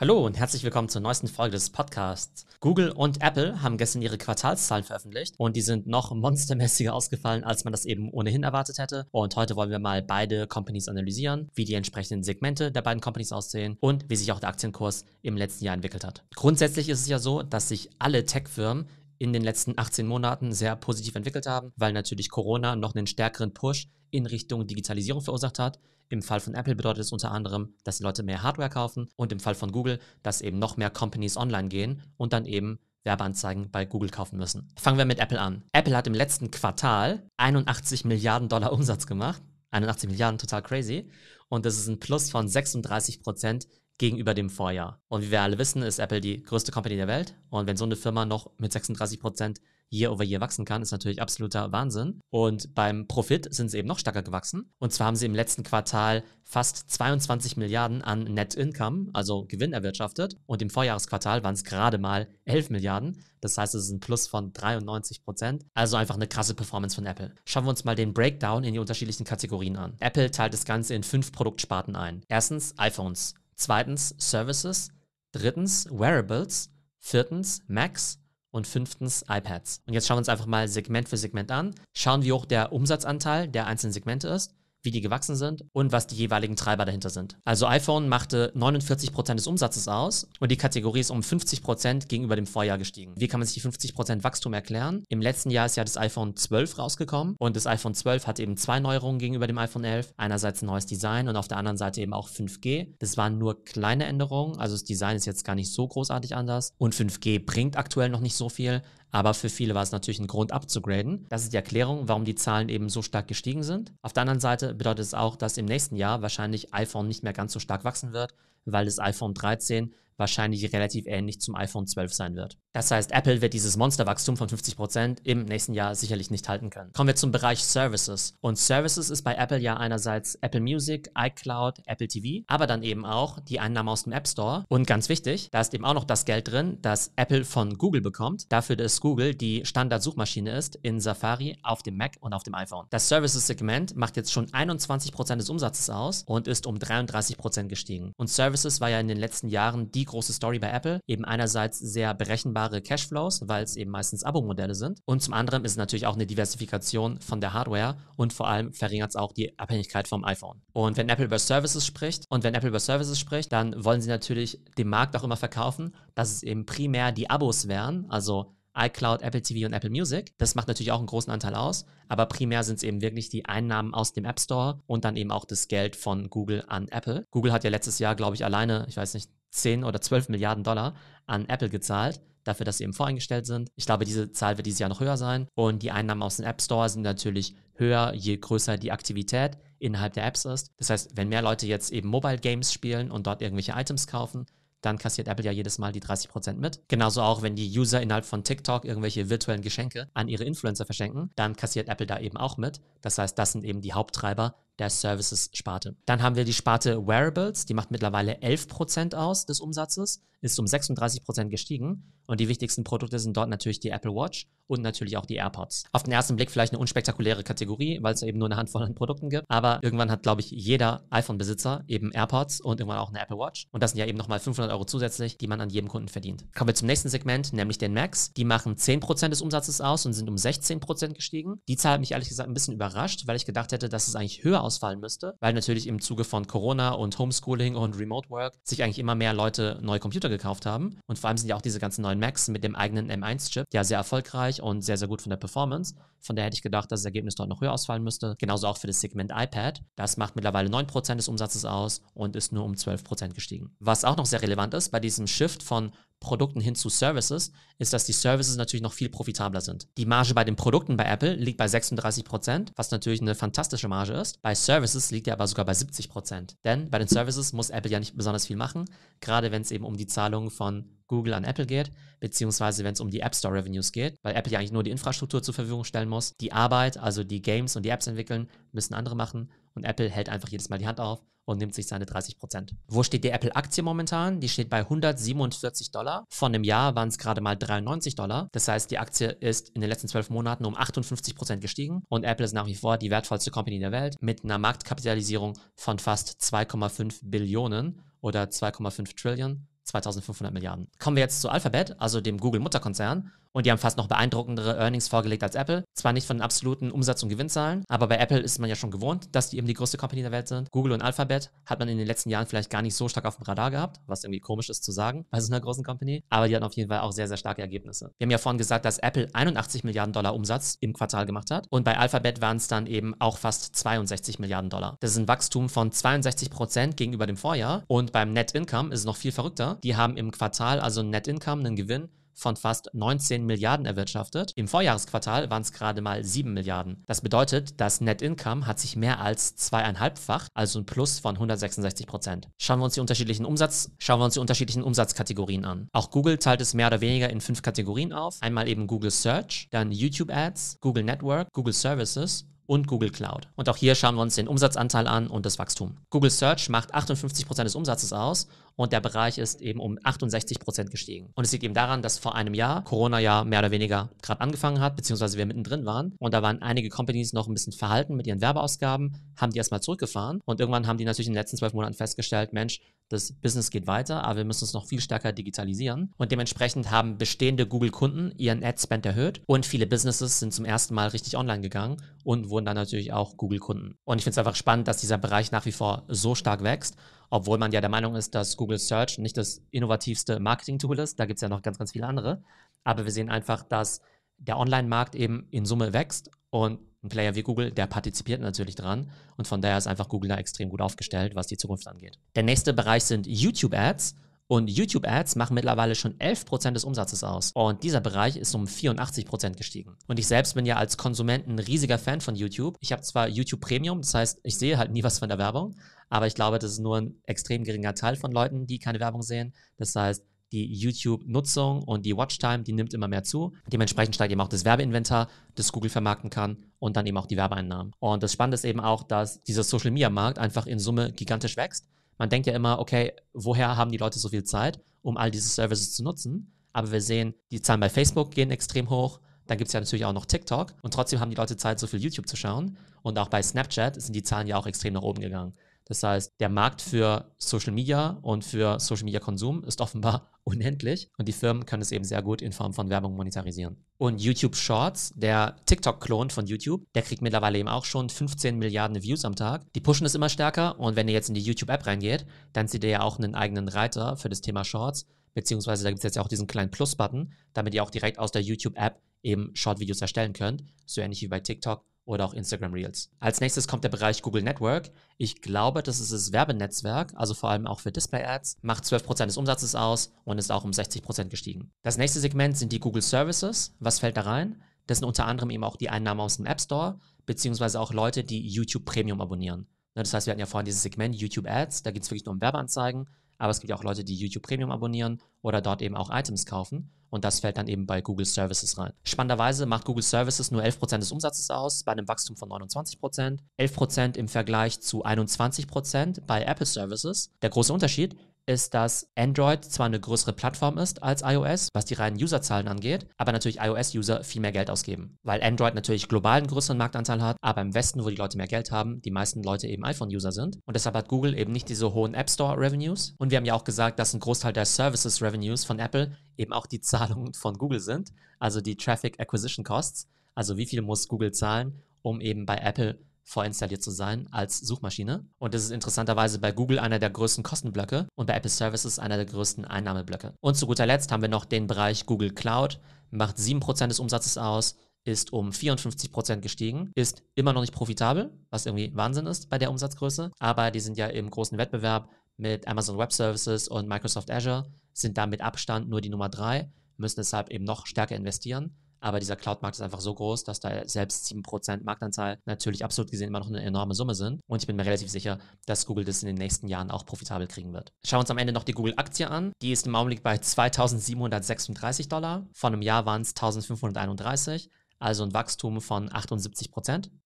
Hallo und herzlich willkommen zur neuesten Folge des Podcasts. Google und Apple haben gestern ihre Quartalszahlen veröffentlicht und die sind noch monstermäßiger ausgefallen, als man das eben ohnehin erwartet hätte. Und heute wollen wir mal beide Companies analysieren, wie die entsprechenden Segmente der beiden Companies aussehen und wie sich auch der Aktienkurs im letzten Jahr entwickelt hat. Grundsätzlich ist es ja so, dass sich alle Tech-Firmen in den letzten 18 Monaten sehr positiv entwickelt haben, weil natürlich Corona noch einen stärkeren Push in Richtung Digitalisierung verursacht hat. Im Fall von Apple bedeutet es unter anderem, dass die Leute mehr Hardware kaufen und im Fall von Google, dass eben noch mehr Companies online gehen und dann eben Werbeanzeigen bei Google kaufen müssen. Fangen wir mit Apple an. Apple hat im letzten Quartal 81 Milliarden Dollar Umsatz gemacht. 81 Milliarden, total crazy. Und das ist ein Plus von 36 Prozent gegenüber dem Vorjahr. Und wie wir alle wissen, ist Apple die größte Company der Welt. Und wenn so eine Firma noch mit 36 Prozent year over year wachsen kann, ist natürlich absoluter Wahnsinn. Und beim Profit sind sie eben noch stärker gewachsen. Und zwar haben sie im letzten Quartal fast 22 Milliarden an Net Income, also Gewinn erwirtschaftet. Und im Vorjahresquartal waren es gerade mal 11 Milliarden. Das heißt, es ist ein Plus von 93 Prozent. Also einfach eine krasse Performance von Apple. Schauen wir uns mal den Breakdown in die unterschiedlichen Kategorien an. Apple teilt das Ganze in fünf Produktsparten ein. Erstens iPhones. Zweitens Services. Drittens Wearables. Viertens Macs und fünftens iPads. Und jetzt schauen wir uns einfach mal Segment für Segment an, schauen, wie hoch der Umsatzanteil der einzelnen Segmente ist wie die gewachsen sind und was die jeweiligen Treiber dahinter sind. Also iPhone machte 49% Prozent des Umsatzes aus und die Kategorie ist um 50% Prozent gegenüber dem Vorjahr gestiegen. Wie kann man sich die 50% Prozent Wachstum erklären? Im letzten Jahr ist ja das iPhone 12 rausgekommen und das iPhone 12 hatte eben zwei Neuerungen gegenüber dem iPhone 11. Einerseits ein neues Design und auf der anderen Seite eben auch 5G. Das waren nur kleine Änderungen, also das Design ist jetzt gar nicht so großartig anders und 5G bringt aktuell noch nicht so viel, aber für viele war es natürlich ein Grund abzugraden. Das ist die Erklärung, warum die Zahlen eben so stark gestiegen sind. Auf der anderen Seite bedeutet es auch, dass im nächsten Jahr wahrscheinlich iPhone nicht mehr ganz so stark wachsen wird, weil das iPhone 13 wahrscheinlich relativ ähnlich zum iPhone 12 sein wird. Das heißt, Apple wird dieses Monsterwachstum von 50% im nächsten Jahr sicherlich nicht halten können. Kommen wir zum Bereich Services. Und Services ist bei Apple ja einerseits Apple Music, iCloud, Apple TV, aber dann eben auch die Einnahmen aus dem App Store. Und ganz wichtig, da ist eben auch noch das Geld drin, das Apple von Google bekommt, dafür, dass Google die Standard-Suchmaschine ist in Safari auf dem Mac und auf dem iPhone. Das Services-Segment macht jetzt schon 21% des Umsatzes aus und ist um 33% gestiegen. Und Services war ja in den letzten Jahren die große Story bei Apple. Eben einerseits sehr berechenbare Cashflows, weil es eben meistens Abo-Modelle sind. Und zum anderen ist es natürlich auch eine Diversifikation von der Hardware und vor allem verringert es auch die Abhängigkeit vom iPhone. Und wenn Apple über Services spricht und wenn Apple über Services spricht, dann wollen sie natürlich dem Markt auch immer verkaufen, dass es eben primär die Abos wären, also iCloud, Apple TV und Apple Music. Das macht natürlich auch einen großen Anteil aus, aber primär sind es eben wirklich die Einnahmen aus dem App Store und dann eben auch das Geld von Google an Apple. Google hat ja letztes Jahr, glaube ich, alleine, ich weiß nicht, 10 oder 12 Milliarden Dollar an Apple gezahlt, dafür, dass sie eben voreingestellt sind. Ich glaube, diese Zahl wird dieses Jahr noch höher sein. Und die Einnahmen aus dem App Store sind natürlich höher, je größer die Aktivität innerhalb der Apps ist. Das heißt, wenn mehr Leute jetzt eben Mobile Games spielen und dort irgendwelche Items kaufen, dann kassiert Apple ja jedes Mal die 30% mit. Genauso auch, wenn die User innerhalb von TikTok irgendwelche virtuellen Geschenke an ihre Influencer verschenken, dann kassiert Apple da eben auch mit. Das heißt, das sind eben die Haupttreiber, der Services-Sparte. Dann haben wir die Sparte Wearables, die macht mittlerweile 11% aus des Umsatzes, ist um 36% gestiegen und die wichtigsten Produkte sind dort natürlich die Apple Watch und natürlich auch die AirPods. Auf den ersten Blick vielleicht eine unspektakuläre Kategorie, weil es eben nur eine Handvoll an Produkten gibt, aber irgendwann hat, glaube ich, jeder iPhone-Besitzer eben AirPods und irgendwann auch eine Apple Watch und das sind ja eben nochmal 500 Euro zusätzlich, die man an jedem Kunden verdient. Kommen wir zum nächsten Segment, nämlich den Macs. Die machen 10% des Umsatzes aus und sind um 16% gestiegen. Die Zahl hat mich ehrlich gesagt ein bisschen überrascht, weil ich gedacht hätte, dass es eigentlich höher ausfallen müsste, weil natürlich im Zuge von Corona und Homeschooling und Remote Work sich eigentlich immer mehr Leute neue Computer gekauft haben. Und vor allem sind ja auch diese ganzen neuen Macs mit dem eigenen M1-Chip ja sehr erfolgreich und sehr, sehr gut von der Performance. Von daher hätte ich gedacht, dass das Ergebnis dort noch höher ausfallen müsste. Genauso auch für das Segment iPad. Das macht mittlerweile 9% des Umsatzes aus und ist nur um 12% gestiegen. Was auch noch sehr relevant ist bei diesem Shift von Produkten hin zu Services, ist, dass die Services natürlich noch viel profitabler sind. Die Marge bei den Produkten bei Apple liegt bei 36%, was natürlich eine fantastische Marge ist. Bei Services liegt er aber sogar bei 70%. Denn bei den Services muss Apple ja nicht besonders viel machen, gerade wenn es eben um die Zahlungen von Google an Apple geht, beziehungsweise wenn es um die App Store Revenues geht, weil Apple ja eigentlich nur die Infrastruktur zur Verfügung stellen muss. Die Arbeit, also die Games und die Apps entwickeln, müssen andere machen und Apple hält einfach jedes Mal die Hand auf und nimmt sich seine 30 Prozent. Wo steht die Apple-Aktie momentan? Die steht bei 147 Dollar. Von einem Jahr waren es gerade mal 93 Dollar. Das heißt, die Aktie ist in den letzten zwölf Monaten um 58 Prozent gestiegen und Apple ist nach wie vor die wertvollste Company der Welt mit einer Marktkapitalisierung von fast 2,5 Billionen oder 2,5 Trillion. 2500 Milliarden. Kommen wir jetzt zu Alphabet, also dem Google-Mutterkonzern und die haben fast noch beeindruckendere Earnings vorgelegt als Apple. Zwar nicht von den absoluten Umsatz- und Gewinnzahlen, aber bei Apple ist man ja schon gewohnt, dass die eben die größte Company der Welt sind. Google und Alphabet hat man in den letzten Jahren vielleicht gar nicht so stark auf dem Radar gehabt, was irgendwie komisch ist zu sagen bei so einer großen Company, aber die hatten auf jeden Fall auch sehr, sehr starke Ergebnisse. Wir haben ja vorhin gesagt, dass Apple 81 Milliarden Dollar Umsatz im Quartal gemacht hat und bei Alphabet waren es dann eben auch fast 62 Milliarden Dollar. Das ist ein Wachstum von 62 Prozent gegenüber dem Vorjahr und beim Net Income ist es noch viel verrückter. Die haben im Quartal also ein Net Income, einen Gewinn von fast 19 Milliarden erwirtschaftet. Im Vorjahresquartal waren es gerade mal 7 Milliarden. Das bedeutet, das Net Income hat sich mehr als zweieinhalbfach, also ein Plus von 166 Prozent. Schauen wir uns die unterschiedlichen Umsatz, schauen wir uns die unterschiedlichen Umsatzkategorien an. Auch Google teilt es mehr oder weniger in fünf Kategorien auf. Einmal eben Google Search, dann YouTube Ads, Google Network, Google Services und Google Cloud. Und auch hier schauen wir uns den Umsatzanteil an und das Wachstum. Google Search macht 58% Prozent des Umsatzes aus und der Bereich ist eben um 68 Prozent gestiegen. Und es liegt eben daran, dass vor einem Jahr, Corona-Jahr mehr oder weniger gerade angefangen hat, beziehungsweise wir mittendrin waren und da waren einige Companies noch ein bisschen verhalten mit ihren Werbeausgaben, haben die erstmal zurückgefahren und irgendwann haben die natürlich in den letzten zwölf Monaten festgestellt, Mensch, das Business geht weiter, aber wir müssen es noch viel stärker digitalisieren. Und dementsprechend haben bestehende Google-Kunden ihren Ad-Spend erhöht und viele Businesses sind zum ersten Mal richtig online gegangen und wurden dann natürlich auch Google-Kunden. Und ich finde es einfach spannend, dass dieser Bereich nach wie vor so stark wächst obwohl man ja der Meinung ist, dass Google Search nicht das innovativste Marketing-Tool ist. Da gibt es ja noch ganz, ganz viele andere. Aber wir sehen einfach, dass der Online-Markt eben in Summe wächst und ein Player wie Google, der partizipiert natürlich dran. Und von daher ist einfach Google da extrem gut aufgestellt, was die Zukunft angeht. Der nächste Bereich sind YouTube-Ads. Und YouTube-Ads machen mittlerweile schon 11% des Umsatzes aus. Und dieser Bereich ist um 84% gestiegen. Und ich selbst bin ja als Konsument ein riesiger Fan von YouTube. Ich habe zwar YouTube Premium, das heißt, ich sehe halt nie was von der Werbung, aber ich glaube, das ist nur ein extrem geringer Teil von Leuten, die keine Werbung sehen. Das heißt, die YouTube-Nutzung und die Watchtime, die nimmt immer mehr zu. Dementsprechend steigt eben auch das Werbeinventar, das Google vermarkten kann und dann eben auch die Werbeeinnahmen. Und das Spannende ist eben auch, dass dieser Social-Media-Markt einfach in Summe gigantisch wächst. Man denkt ja immer, okay, woher haben die Leute so viel Zeit, um all diese Services zu nutzen? Aber wir sehen, die Zahlen bei Facebook gehen extrem hoch. Dann gibt es ja natürlich auch noch TikTok. Und trotzdem haben die Leute Zeit, so viel YouTube zu schauen. Und auch bei Snapchat sind die Zahlen ja auch extrem nach oben gegangen. Das heißt, der Markt für Social Media und für Social Media Konsum ist offenbar unendlich und die Firmen können es eben sehr gut in Form von Werbung monetarisieren. Und YouTube Shorts, der TikTok-Klon von YouTube, der kriegt mittlerweile eben auch schon 15 Milliarden Views am Tag. Die pushen es immer stärker und wenn ihr jetzt in die YouTube-App reingeht, dann seht ihr ja auch einen eigenen Reiter für das Thema Shorts, beziehungsweise da gibt es jetzt ja auch diesen kleinen Plus-Button, damit ihr auch direkt aus der YouTube-App eben Short-Videos erstellen könnt, so ähnlich wie bei TikTok oder auch Instagram Reels. Als nächstes kommt der Bereich Google Network. Ich glaube, das ist das Werbenetzwerk, also vor allem auch für Display Ads, macht 12% des Umsatzes aus und ist auch um 60% gestiegen. Das nächste Segment sind die Google Services. Was fällt da rein? Das sind unter anderem eben auch die Einnahmen aus dem App Store, beziehungsweise auch Leute, die YouTube Premium abonnieren. Ne, das heißt, wir hatten ja vorhin dieses Segment YouTube Ads, da geht es wirklich nur um Werbeanzeigen. Aber es gibt ja auch Leute, die YouTube Premium abonnieren oder dort eben auch Items kaufen. Und das fällt dann eben bei Google Services rein. Spannenderweise macht Google Services nur 11% des Umsatzes aus, bei einem Wachstum von 29%. 11% im Vergleich zu 21% bei Apple Services. Der große Unterschied, ist, dass Android zwar eine größere Plattform ist als iOS, was die reinen Userzahlen angeht, aber natürlich iOS-User viel mehr Geld ausgeben. Weil Android natürlich global einen größeren Marktanteil hat, aber im Westen, wo die Leute mehr Geld haben, die meisten Leute eben iPhone-User sind. Und deshalb hat Google eben nicht diese hohen App Store-Revenues. Und wir haben ja auch gesagt, dass ein Großteil der Services-Revenues von Apple eben auch die Zahlungen von Google sind, also die Traffic Acquisition Costs. Also wie viel muss Google zahlen, um eben bei Apple vorinstalliert zu sein als Suchmaschine. Und das ist interessanterweise bei Google einer der größten Kostenblöcke und bei Apple Services einer der größten Einnahmeblöcke. Und zu guter Letzt haben wir noch den Bereich Google Cloud, macht 7% des Umsatzes aus, ist um 54 gestiegen, ist immer noch nicht profitabel, was irgendwie Wahnsinn ist bei der Umsatzgröße. Aber die sind ja im großen Wettbewerb mit Amazon Web Services und Microsoft Azure, sind da mit Abstand nur die Nummer 3, müssen deshalb eben noch stärker investieren. Aber dieser Cloud-Markt ist einfach so groß, dass da selbst 7% Marktanzahl natürlich absolut gesehen immer noch eine enorme Summe sind. Und ich bin mir relativ sicher, dass Google das in den nächsten Jahren auch profitabel kriegen wird. Schauen wir uns am Ende noch die Google-Aktie an. Die ist im Augenblick bei 2736 Dollar. Von einem Jahr waren es 1531 also ein Wachstum von 78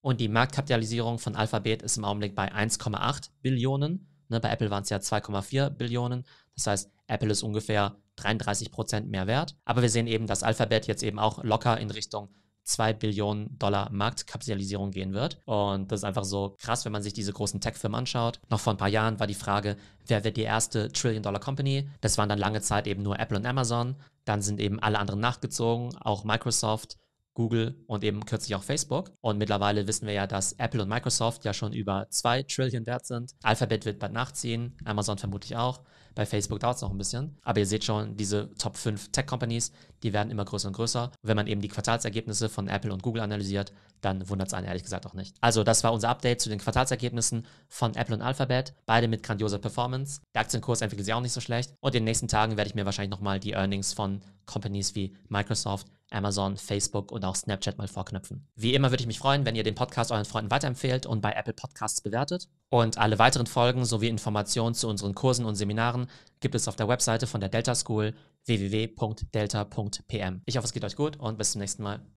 Und die Marktkapitalisierung von Alphabet ist im Augenblick bei 1,8 Billionen. Ne, bei Apple waren es ja 2,4 Billionen. Das heißt, Apple ist ungefähr 33 Prozent mehr wert. Aber wir sehen eben, dass Alphabet jetzt eben auch locker in Richtung 2 Billionen Dollar Marktkapitalisierung gehen wird. Und das ist einfach so krass, wenn man sich diese großen Tech-Firmen anschaut. Noch vor ein paar Jahren war die Frage, wer wird die erste Trillion-Dollar-Company? Das waren dann lange Zeit eben nur Apple und Amazon. Dann sind eben alle anderen nachgezogen, auch Microsoft. Google und eben kürzlich auch Facebook. Und mittlerweile wissen wir ja, dass Apple und Microsoft ja schon über 2 Trillion wert sind. Alphabet wird bald nachziehen, Amazon vermutlich auch. Bei Facebook dauert es noch ein bisschen. Aber ihr seht schon, diese Top 5 Tech-Companies, die werden immer größer und größer. Und wenn man eben die Quartalsergebnisse von Apple und Google analysiert, dann wundert es einen ehrlich gesagt auch nicht. Also das war unser Update zu den Quartalsergebnissen von Apple und Alphabet. Beide mit grandioser Performance. Der Aktienkurs entwickelt sich auch nicht so schlecht. Und in den nächsten Tagen werde ich mir wahrscheinlich nochmal die Earnings von Companies wie Microsoft, Amazon, Facebook und auch Snapchat mal vorknüpfen. Wie immer würde ich mich freuen, wenn ihr den Podcast euren Freunden weiterempfehlt und bei Apple Podcasts bewertet. Und alle weiteren Folgen sowie Informationen zu unseren Kursen und Seminaren gibt es auf der Webseite von der Delta School www.delta.pm. Ich hoffe, es geht euch gut und bis zum nächsten Mal.